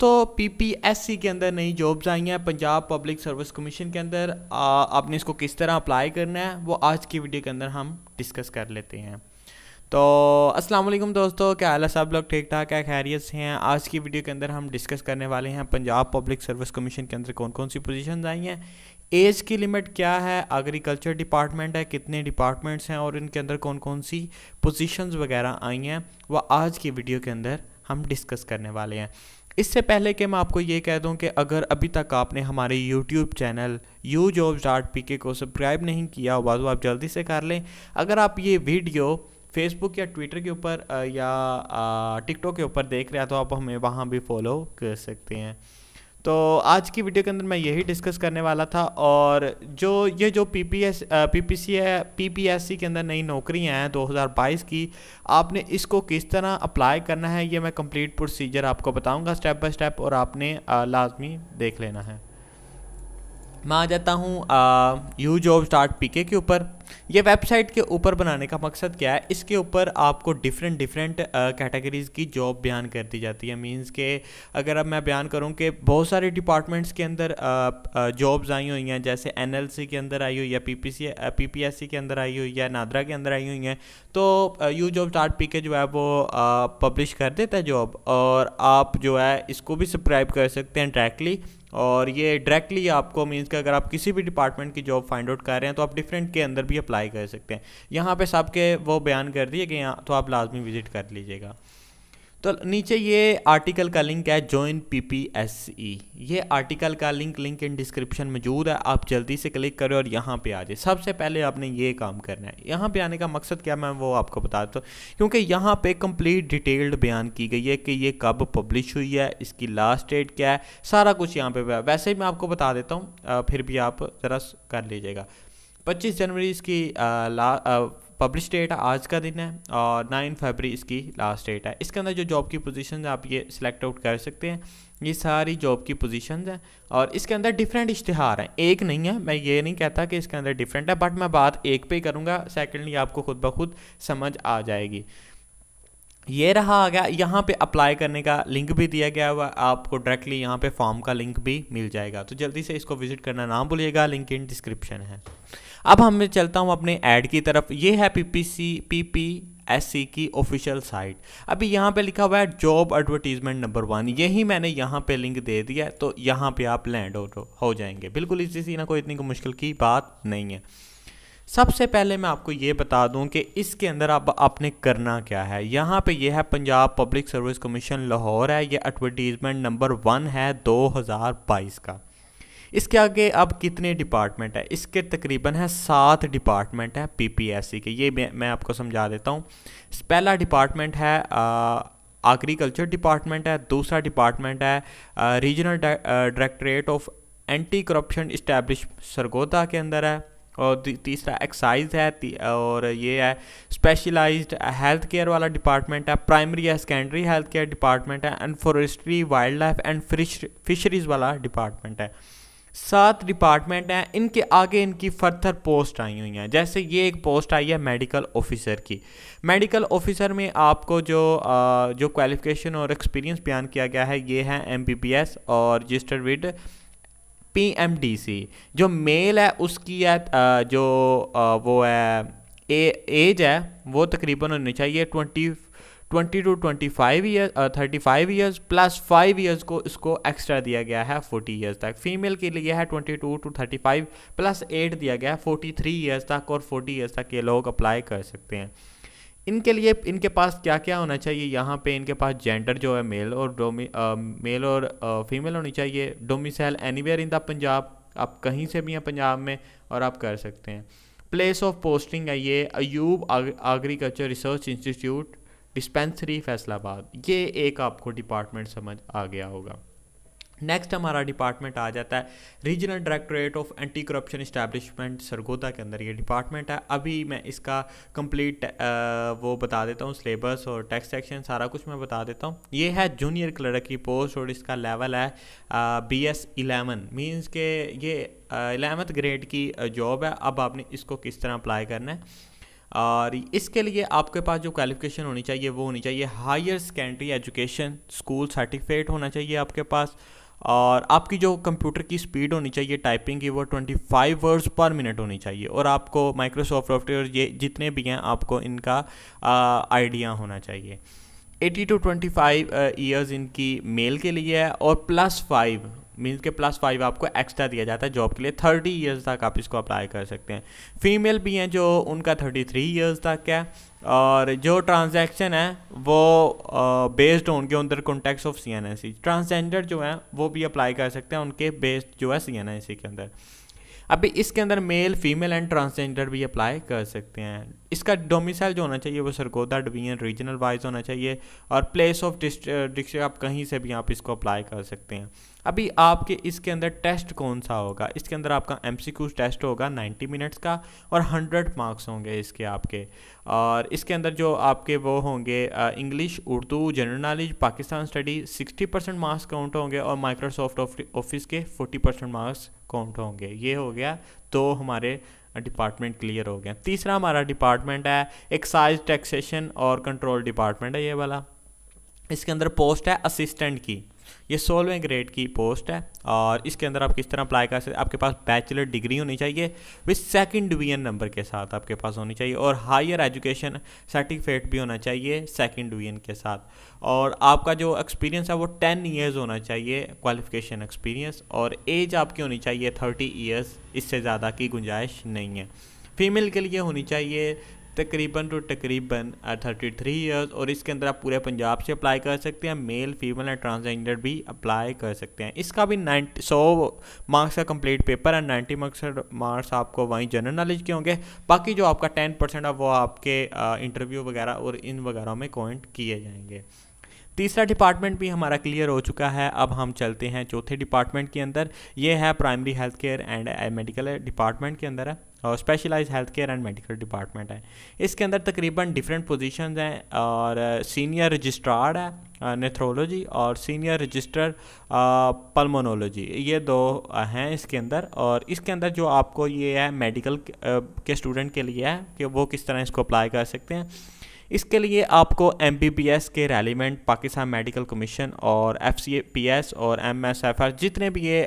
दोस्तों पीपीएससी के अंदर नई जॉब्स आई हैं पंजाब पब्लिक सर्विस कमीशन के अंदर आपने इसको किस तरह अप्लाई करना है वो आज की वीडियो के अंदर हम डिस्कस कर लेते हैं तो अस्सलाम वालेकुम दोस्तों क्या हाल है सब लोग ठीक ठाक है खैरियत से हैं आज की वीडियो के अंदर हम डिस्कस करने वाले हैं पंजाब पब्लिक सर्विस कमीशन के अंदर कौन कौन सी पोजीशंस आई हैं एज की लिमिट क्या है एग्रीकल्चर डिपार्टमेंट है कितने डिपार्टमेंट्स हैं और इनके अंदर कौन कौन सी पोजिशन वगैरह आई हैं वह आज की वीडियो के अंदर हम डिस्कस करने वाले हैं इससे पहले कि मैं आपको ये कह दूं कि अगर अभी तक आपने हमारे YouTube channel U jobs dot P K को सब्सक्राइब नहीं किया हुआ तो आप जल्दी से कर लें अगर आप ये वीडियो फेसबुक या ट्विटर के ऊपर या टिकटॉक के ऊपर देख रहे हैं तो आप हमें वहाँ भी फॉलो कर सकते हैं तो आज की वीडियो के अंदर मैं यही डिस्कस करने वाला था और जो ये जो P P S P P C P P S C के अंदर नई नौकरियां हैं 2022 की आपने इसको किस तरह अप्लाई करना है ये मैं कंप्लीट प्रोसीजर आपको बताऊंगा स्टेप बाय स्टेप और आपने लाजमी देख लेना है मैं आ जाता हूँ यू जॉब स्टार्ट पी के ऊपर ये वेबसाइट के ऊपर बनाने का मकसद क्या है इसके ऊपर आपको डिफरेंट डिफरेंट कैटेगरीज़ की जॉब बयान कर दी जाती है मींस के अगर अब मैं बयान करूं कि बहुत सारे डिपार्टमेंट्स के अंदर जॉब्स आई हुई हैं जैसे एनएलसी के अंदर आई हुई पी पीपीसी पीपीएससी के अंदर आई हुई या नादरा के अंदर आई हुई हैं तो यू जॉब स्टार्ट पी के जो है वो पब्लिश कर देता है जॉब और आप जो है इसको भी सब्सक्राइब कर सकते हैं डायरेक्टली और ये डायरेक्टली आपको मीन्स कि अगर आप किसी भी डिपार्टमेंट की जॉब फाइंड आउट कर रहे हैं तो आप डिफरेंट के अंदर भी अप्लाई कर सकते हैं यहाँ पे सबके वो बयान कर दिए कि यहाँ तो आप लाजमी विज़िट कर लीजिएगा तो नीचे ये आर्टिकल का लिंक है join P P S E ये आर्टिकल का लिंक लिंक इन डिस्क्रिप्शन मौजूद है आप जल्दी से क्लिक करें और यहाँ पे आ जाए सबसे पहले आपने ये काम करना है यहाँ पे आने का मकसद क्या मैं वो आपको बता देता हूँ क्योंकि यहाँ पे कंप्लीट डिटेल्ड बयान की गई है कि ये कब पब्लिश हुई है इसकी लास्ट डेट क्या है सारा कुछ यहाँ पर वैसे ही मैं आपको बता देता हूँ फिर भी आप ज़रा कर लीजिएगा पच्चीस जनवरी इसकी आ, ला आ, पब्लिश डेट है आज का दिन है और नाइन फरवरी इसकी लास्ट डेट है इसके अंदर जो जॉब की पोजीशन आप ये सिलेक्ट आउट कर सकते हैं ये सारी जॉब की पोजीशंस हैं और इसके अंदर डिफरेंट इश्तहार हैं एक नहीं है मैं ये नहीं कहता कि इसके अंदर डिफरेंट है बट मैं बात एक पे ही करूँगा सेकेंडली आपको खुद ब खुद समझ आ जाएगी ये रहा आ गया यहाँ पे अप्लाई करने का लिंक भी दिया गया हुआ आपको डायरेक्टली यहाँ पे फॉर्म का लिंक भी मिल जाएगा तो जल्दी से इसको विजिट करना ना भूलिएगा लिंक इन डिस्क्रिप्शन है अब हम मैं चलता हूँ अपने ऐड की तरफ ये है P P C P P S की ऑफिशियल साइट अभी यहाँ पे लिखा हुआ है जॉब एडवर्टीजमेंट नंबर वन यही मैंने यहाँ पे लिंक दे दिया है तो यहाँ पे आप लैंड हो, हो जाएंगे बिल्कुल इसी सी ना कोई इतनी को मुश्किल की बात नहीं है सबसे पहले मैं आपको ये बता दूं कि इसके अंदर आप आपने करना क्या है यहाँ पे ये है Punjab public service commission Lahore है ये एडवर्टीजमेंट नंबर वन है 2022 का इसके आगे अब कितने डिपार्टमेंट है इसके तकरीबन है सात डिपार्टमेंट है पीपीएससी के ये मैं आपको समझा देता हूँ पहला डिपार्टमेंट है एग्रीकल्चर डिपार्टमेंट है दूसरा डिपार्टमेंट है regional directorate of anti corruption establish Sargodha के अंदर है और तीसरा एक्साइज है और ये है स्पेशलाइज्ड हेल्थ केयर वाला डिपार्टमेंट है प्राइमरी या सेकेंडरी हेल्थ केयर डिपार्टमेंट है and forestry wildlife and fisheries वाला डिपार्टमेंट है सात डिपार्टमेंट हैं इनके आगे इनकी फर्थर पोस्ट आई हुई हैं जैसे ये एक पोस्ट आई है मेडिकल ऑफिसर की मेडिकल ऑफिसर में आपको जो आ, जो क्वालिफिकेशन और एक्सपीरियंस बयान किया गया है ये है एम और रजिस्टर्ड विद पी जो मेल है उसकी है जो वो है ए, एज है वो तकरीबन होनी चाहिए twenty twenty two twenty five year thirty five years plus five years को इसको एक्स्ट्रा दिया गया है फोर्टी ईयर्स तक फीमेल के लिए है twenty two two thirty five plus eight दिया गया है फोर्टी थ्री ईयर्स तक और फोर्टी ईयर्स तक ये लोग अप्लाई कर सकते हैं इनके लिए इनके पास क्या क्या होना चाहिए यहाँ पे इनके पास जेंडर जो है मेल और डोमी मेल uh, और फीमेल uh, होनी चाहिए any anywhere in the Punjab आप कहीं से भी हैं पंजाब में और आप कर सकते हैं प्लेस ऑफ पोस्टिंग है ये Ayub agriculture research institute dispensary Faisalabad ये एक आपको डिपार्टमेंट समझ आ गया होगा नेक्स्ट हमारा डिपार्टमेंट आ जाता है regional directorate of anti corruption establishment Sargodha के अंदर ये डिपार्टमेंट है अभी मैं इसका कंप्लीट वो बता देता हूँ सिलेबस और टैक्स सेक्शन सारा कुछ मैं बता देता हूँ ये है जूनियर क्लर्क की पोस्ट और इसका लेवल है बी एस इलेवन मीन्स के ये एलेवंथ ग्रेड की जॉब है अब आपने इसको किस तरह अप्लाई करना है और इसके लिए आपके पास जो क्वालिफिकेशन होनी चाहिए वो होनी चाहिए higher secondary education school certificate होना चाहिए आपके पास और आपकी जो कंप्यूटर की स्पीड होनी चाहिए टाइपिंग की वो 25 वर्ड्स पर मिनट होनी चाहिए और आपको माइक्रोसॉफ्ट सॉफ्टवेयर ये जितने भी हैं आपको इनका आइडिया होना चाहिए 80 टू 25 ईयर्स इनकी मेल के लिए है और प्लस फाइव मीन्स के प्लस फाइव आपको एक्स्ट्रा दिया जाता है जॉब के लिए थर्टी ईयर्स तक आप इसको अप्लाई कर सकते हैं फीमेल भी हैं जो उनका थर्टी थ्री ईयर्स तक है और जो ट्रांजैक्शन है वो बेस्ड होंगे अंदर context of C N I C transgender जो हैं वो भी अप्लाई कर सकते हैं उनके बेस्ड जो है सी एन आई सी के अंदर अभी इसके अंदर मेल फीमेल एंड ट्रांसजेंडर भी अप्लाई कर सकते हैं इसका डोमिसाइल जो होना चाहिए वो सरगोदा डिवीजन रीजनल वाइज होना चाहिए और प्लेस ऑफ डिस्ट्रिक्ट आप कहीं से भी आप इसको अप्लाई कर सकते हैं अभी आपके इसके अंदर टेस्ट कौन सा होगा इसके अंदर आपका एम टेस्ट होगा 90 मिनट्स का और 100 मार्क्स होंगे इसके आपके और इसके अंदर जो आपके वो होंगे English Urdu general knowledge Pakistan study 60 percent marks count होंगे और माइक्रोसॉफ्ट ऑफिस के 40 परसेंट मार्क्स काउंट होंगे ये हो गया तो हमारे डिपार्टमेंट क्लियर हो गया तीसरा हमारा डिपार्टमेंट है एक्साइज टैक्सेशन और कंट्रोल डिपार्टमेंट है ये वाला इसके अंदर पोस्ट है असिस्टेंट की ये सोलवें ग्रेड की पोस्ट है और इसके अंदर आप किस तरह अप्लाई कर सकते आपके पास बैचलर डिग्री होनी चाहिए विथ सेकंड डिवीजन नंबर के साथ आपके पास होनी चाहिए और हायर एजुकेशन सर्टिफिकेट भी होना चाहिए सेकंड डिवीजन के साथ और आपका जो एक्सपीरियंस है वो टेन ईयर्स होना चाहिए क्वालिफिकेशन एक्सपीरियंस और एज आपकी होनी चाहिए थर्टी ईयर्स इससे ज़्यादा की गुंजाइश नहीं है फीमेल के लिए होनी चाहिए तकरीबन टू तकरीबन थर्टी थ्री ईयर्स और इसके अंदर आप पूरे पंजाब से अप्लाई कर सकते हैं मेल फीमेल एंड ट्रांसजेंडर भी अप्लाई कर सकते हैं इसका भी नाइन्टी सौ मार्क्स का कंप्लीट पेपर है नाइन्टी मार्क्स मार्क्स आपको वहीं जनरल नॉलेज के होंगे बाकी जो आपका टेन परसेंट है वो आपके इंटरव्यू uh, वगैरह और इन वगैरह में कॉइंट किए जाएंगे तीसरा डिपार्टमेंट भी हमारा क्लियर हो चुका है अब हम चलते हैं चौथे डिपार्टमेंट के अंदर ये है primary health care and medical department के अंदर है और specialize health care and medical department है इसके अंदर तकरीबन डिफरेंट पोजीशन हैं और सीनियर रजिस्ट्रार है नेथ्रोलॉजी और सीनियर रजिस्टर पल्मोनोलॉजी ये दो हैं इसके अंदर और इसके अंदर जो आपको ये है मेडिकल के स्टूडेंट के लिए है कि वो किस तरह इसको अप्लाई कर सकते हैं इसके लिए आपको एम के रेलिवेंट पाकिस्तान मेडिकल कमीशन और एफ और एम जितने भी ये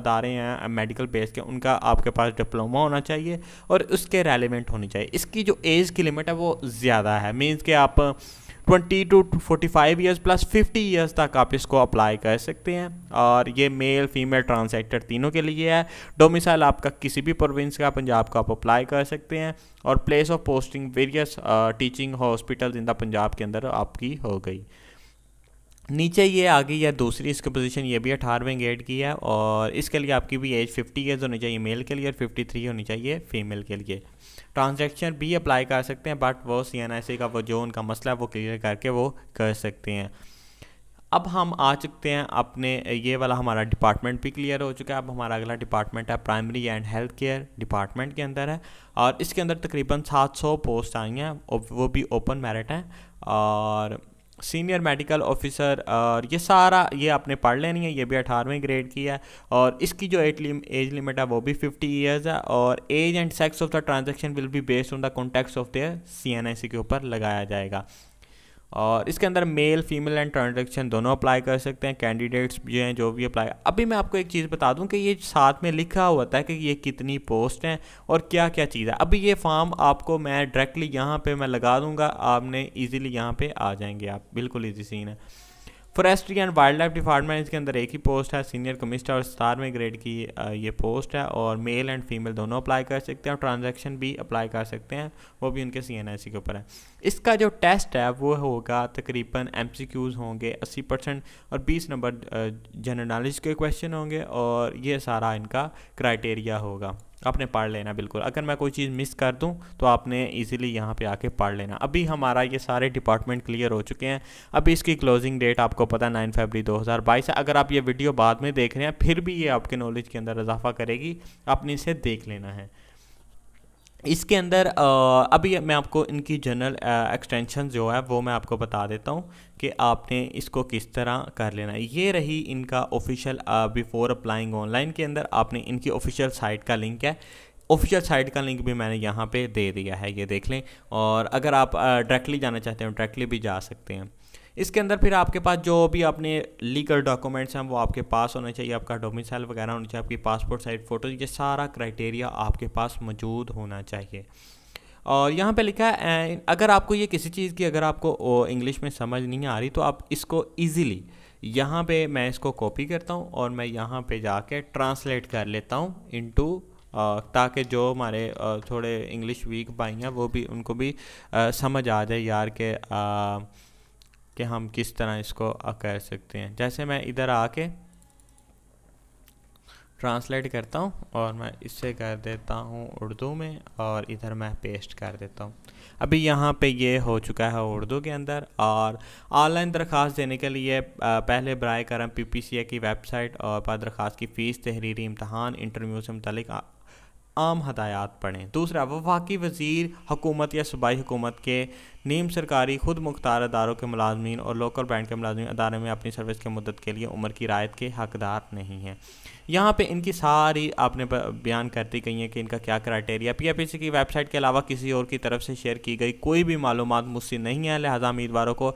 अदारे हैं मेडिकल बेस के उनका आपके पास डिप्लोमा होना चाहिए और उसके रेलिवेंट होनी चाहिए इसकी जो एज की लिमिट है वो ज़्यादा है मीन्स कि आप twenty two forty five years plus fifty years तक आप इसको अप्लाई कर सकते हैं और ये मेल फीमेल ट्रांसजेक्टर तीनों के लिए है डोमिसाइल आपका किसी भी प्रोविंस का पंजाब का आप अप्लाई कर सकते हैं और place of posting various teaching hospital in the Punjab के अंदर आपकी हो गई नीचे ये आ गई है दूसरी इसकी पोजीशन ये भी अठारहवें गेट की है और इसके लिए आपकी भी एज 50 ईयर्स होनी चाहिए मेल के लिए और 53 होनी चाहिए फीमेल के लिए ट्रांजैक्शन भी अप्लाई कर सकते हैं बट वो सी का वो जो उनका मसला है वो क्लियर करके वो कर सकते हैं अब हम आ चुके हैं अपने ये वाला हमारा डिपार्टमेंट भी क्लियर हो चुका है अब हमारा अगला डिपार्टमेंट है primary and health care department के अंदर है और इसके अंदर तकरीबन 700 पोस्ट आई हैं वो भी ओपन मेरिट हैं और सीनियर मेडिकल ऑफिसर और ये सारा ये आपने पढ़ लेनी है ये भी अठारहवें ग्रेड की है और इसकी जो एट लिम, एज लिमिट है वो भी फिफ्टी ईयर्स है और age and sex of the transaction will be based on the contacts of the C N I C के ऊपर लगाया जाएगा और इसके अंदर मेल फीमेल एंड ट्रांजेक्शन दोनों अप्लाई कर सकते हैं कैंडिडेट्स भी हैं जो भी अप्लाई अभी मैं आपको एक चीज़ बता दूं कि ये साथ में लिखा हुआ था कि ये कितनी पोस्ट हैं और क्या क्या चीज़ है अभी ये फॉर्म आपको मैं डायरेक्टली यहाँ पे मैं लगा दूंगा आपने इजीली यहाँ पे आ जाएंगे आप बिल्कुल ईजी सीन है forestry and wildlife department इसके अंदर एक ही पोस्ट है सीनियर कमिश्नर और सतारवें ग्रेड की ये पोस्ट है और मेल एंड फीमेल दोनों अप्लाई कर सकते हैं और ट्रांजेक्शन भी अप्लाई कर सकते हैं वो भी उनके सी एन आई सी के ऊपर है इसका जो टेस्ट है वो होगा तकरीबन एम सी क्यूज़ होंगे अस्सी परसेंट और बीस नंबर जनरल नॉलेज के क्वेश्चन होंगे और ये सारा इनका क्राइटेरिया होगा आपने पढ़ लेना बिल्कुल अगर मैं कोई चीज़ मिस कर दूं तो आपने इजीली यहाँ पे आके पढ़ लेना अभी हमारा ये सारे डिपार्टमेंट क्लियर हो चुके हैं अभी इसकी क्लोजिंग डेट आपको पता है नाइन फरवरी 2022 है अगर आप ये वीडियो बाद में देख रहे हैं फिर भी ये आपके नॉलेज के अंदर इजाफा करेगी आपने इसे देख लेना है इसके अंदर अभी मैं आपको इनकी जनरल एक्सटेंशन जो है वो मैं आपको बता देता हूँ कि आपने इसको किस तरह कर लेना है ये रही इनका ऑफिशियल बिफोर अप्लाइंग ऑनलाइन के अंदर आपने इनकी ऑफिशियल साइट का लिंक है ऑफिशियल साइट का लिंक भी मैंने यहाँ पे दे दिया है ये देख लें और अगर आप डायरेक्टली जाना चाहते हैं डायरेक्टली भी जा सकते हैं इसके अंदर फिर आपके पास जो भी अपने लीगल डॉक्यूमेंट्स हैं वो आपके पास होने चाहिए आपका डोमिसाइल वगैरह होना चाहिए आपकी पासपोर्ट साइज फ़ोटो ये सारा क्राइटेरिया आपके पास मौजूद होना चाहिए और यहाँ पे लिखा है अगर आपको ये किसी चीज़ की अगर आपको इंग्लिश में समझ नहीं आ रही तो आप इसको ईज़िली यहाँ पे मैं इसको कॉपी करता हूँ और मैं यहाँ पे जाके ट्रांसलेट कर लेता हूँ इनटू ताकि जो हमारे थोड़े इंग्लिश वीक भाई हैं वो भी उनको भी आ, समझ आ जाए यार के आ, कि हम किस तरह इसको कर सकते हैं जैसे मैं इधर आके ट्रांसलेट करता हूँ और मैं इसे कर देता हूँ उर्दू में और इधर मैं पेस्ट कर देता हूँ अभी यहाँ पे ये हो चुका है उर्दू के अंदर और ऑनलाइन दरख्वास्त देने के लिए पहले बर करम पी पी सी ए की वेबसाइट और पर दरख्वास्त की फ़ीस तहरीरी इम्तहान इंटरव्यू से मतलब आम हदायत पढ़ें दूसरा वफाकी वजीर हुकूमत या सूबाई हुकूमत के नीम सरकारी खुद मुख्तार अदारों के मुलाजमी और लोकल बैंड के मुलाजमी अदारे में अपनी सर्विस की मदद के लिए उम्र की रायत के हकदार नहीं हैं यहाँ पे इनकी सारी आपने बयान कर दी गई है कि इनका क्या क्राइटेरिया पी एफ की वेबसाइट के अलावा किसी और की तरफ से शेयर की गई कोई भी मालूम मुझसे नहीं है लिहाजा उम्मीदवारों को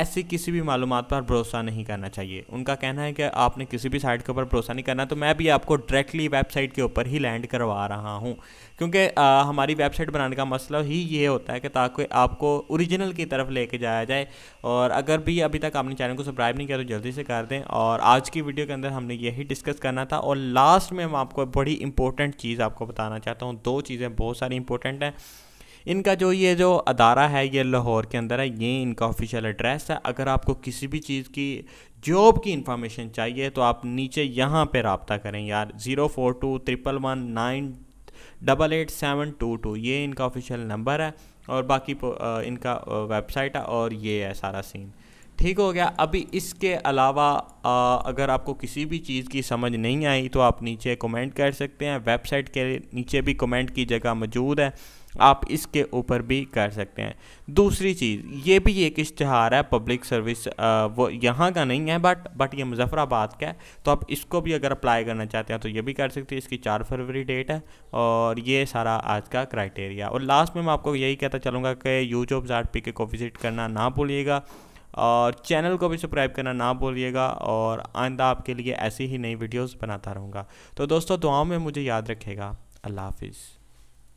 ऐसी किसी भी मालूम पर भरोसा नहीं करना चाहिए उनका कहना है कि आपने किसी भी साइट के ऊपर भरोसा नहीं करना तो मैं भी आपको डायरेक्टली वेबसाइट के ऊपर ही लैंड करवा रहा हूँ क्योंकि हमारी वेबसाइट बनाने का मसला ही ये होता है कि ताकि आपको ओरिजिनल की तरफ लेके जाया जाए और अगर भी अभी तक आपने चैनल को सब्सक्राइब नहीं किया तो जल्दी से कर दें और आज की वीडियो के अंदर हमने यही डिस्कस करना था और लास्ट में मैं आपको बड़ी इंपॉर्टेंट चीज़ आपको बताना चाहता हूँ दो चीज़ें बहुत सारी इंपॉर्टेंट हैं इनका जो ये जो अदारा है ये लाहौर के अंदर है ये इनका ऑफिशियल एड्रेस है अगर आपको किसी भी चीज़ की जॉब की इंफॉर्मेशन चाहिए तो आप नीचे यहाँ पर रबता करें यार zero four two triple one nine double eight seven two two ये इनका ऑफिशियल नंबर है और बाकी इनका वेबसाइट है और ये है सारा सीन ठीक हो गया अभी इसके अलावा आ, अगर आपको किसी भी चीज़ की समझ नहीं आई तो आप नीचे कमेंट कर सकते हैं वेबसाइट के नीचे भी कमेंट की जगह मौजूद है आप इसके ऊपर भी कर सकते हैं दूसरी चीज़ ये भी एक इश्तहार है पब्लिक सर्विस आ, वो यहाँ का नहीं है बट बट ये मुजफ़राबाद का है तो आप इसको भी अगर अप्लाई करना चाहते हैं तो ये भी कर सकते हैं इसकी चार फरवरी डेट है और ये सारा आज का क्राइटेरिया और लास्ट में मैं आपको यही कहता चलूँगा कि यूट्यूब जाट पी के को विज़िट करना ना भूलिएगा और चैनल को भी सब्सक्राइब करना ना भूलिएगा और आइंदा आपके लिए ऐसी ही नई वीडियोज़ बनाता रहूँगा तो दोस्तों दुआओं में मुझे याद रखेगा अल्लाह हाफिज़